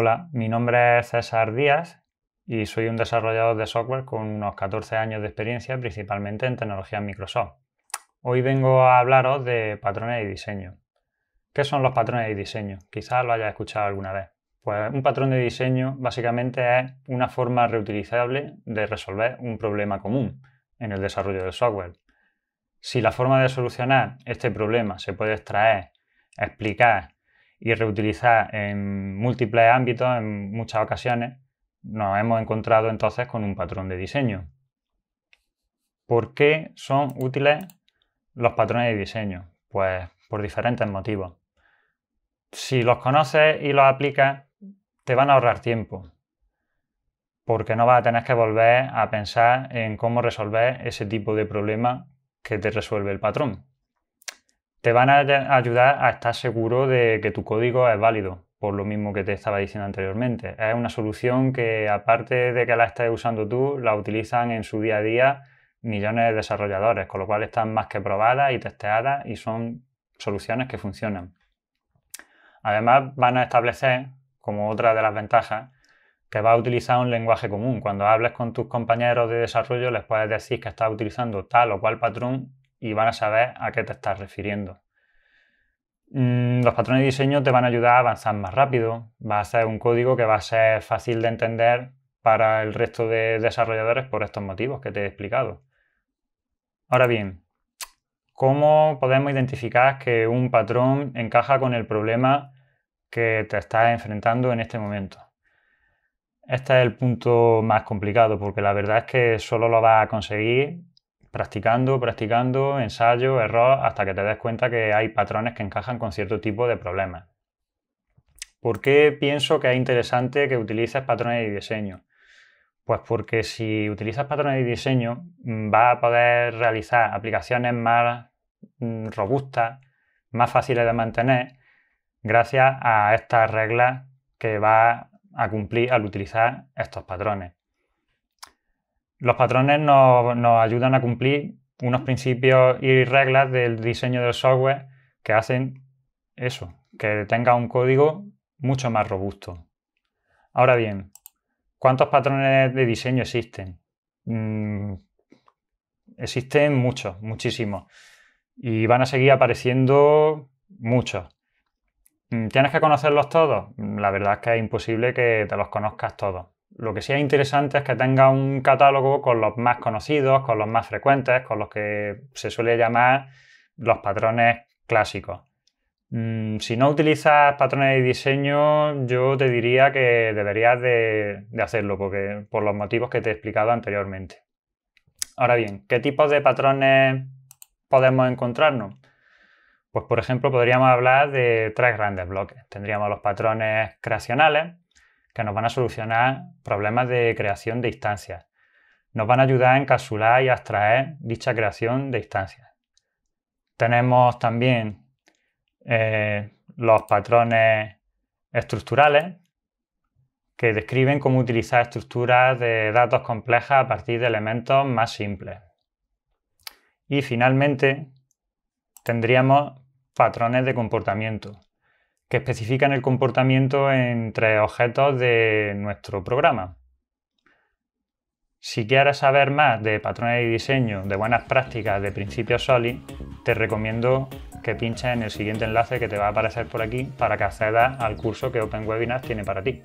Hola, mi nombre es César Díaz y soy un desarrollador de software con unos 14 años de experiencia, principalmente en tecnología Microsoft. Hoy vengo a hablaros de patrones de diseño. ¿Qué son los patrones de diseño? Quizás lo hayas escuchado alguna vez. Pues un patrón de diseño básicamente es una forma reutilizable de resolver un problema común en el desarrollo del software. Si la forma de solucionar este problema se puede extraer, explicar y reutilizar en múltiples ámbitos, en muchas ocasiones, nos hemos encontrado entonces con un patrón de diseño. ¿Por qué son útiles los patrones de diseño? Pues por diferentes motivos. Si los conoces y los aplicas, te van a ahorrar tiempo, porque no vas a tener que volver a pensar en cómo resolver ese tipo de problema que te resuelve el patrón te van a ayudar a estar seguro de que tu código es válido, por lo mismo que te estaba diciendo anteriormente. Es una solución que, aparte de que la estés usando tú, la utilizan en su día a día millones de desarrolladores, con lo cual están más que probadas y testeadas y son soluciones que funcionan. Además, van a establecer, como otra de las ventajas, que va a utilizar un lenguaje común. Cuando hables con tus compañeros de desarrollo, les puedes decir que estás utilizando tal o cual patrón y van a saber a qué te estás refiriendo. Mm, los patrones de diseño te van a ayudar a avanzar más rápido, va a ser un código que va a ser fácil de entender para el resto de desarrolladores por estos motivos que te he explicado. Ahora bien, ¿cómo podemos identificar que un patrón encaja con el problema que te estás enfrentando en este momento? Este es el punto más complicado porque la verdad es que solo lo vas a conseguir practicando, practicando, ensayo, error, hasta que te des cuenta que hay patrones que encajan con cierto tipo de problemas. ¿Por qué pienso que es interesante que utilices patrones de diseño? Pues porque si utilizas patrones de diseño mm, va a poder realizar aplicaciones más mm, robustas, más fáciles de mantener, gracias a estas reglas que va a cumplir al utilizar estos patrones. Los patrones nos, ayudan a cumplir unos principios y reglas del diseño del software que hacen eso, que tenga un código mucho más robusto. Ahora bien, ¿cuántos patrones de diseño existen? Mm, existen muchos, muchísimos. Y van a seguir apareciendo muchos. Mm, ¿Tienes que conocerlos todos? Mm, la verdad es que es imposible que te los conozcas todos lo que sí es interesante es que tenga un catálogo con los más conocidos, con los más frecuentes, con los que se suele llamar los patrones clásicos. Mm, si no utilizas patrones de diseño, yo te diría que deberías de, hacerlo, porque, por los motivos que te he explicado anteriormente. Ahora bien, ¿qué tipos de patrones podemos encontrarnos? Pues por ejemplo, podríamos hablar de tres grandes bloques. Tendríamos los patrones creacionales, que nos van a solucionar problemas de creación de instancias. Nos van a ayudar a encapsular y abstraer dicha creación de instancias. Tenemos también eh, los patrones estructurales que describen cómo utilizar estructuras de datos complejas a partir de elementos más simples. Y finalmente, tendríamos patrones de comportamiento, que especifican el comportamiento entre objetos de nuestro programa. Si quieres saber más de patrones de diseño, de buenas prácticas, de principios Solid, te recomiendo que pinches en el siguiente enlace que te va a aparecer por aquí para que accedas al curso que Open Webinar tiene para ti.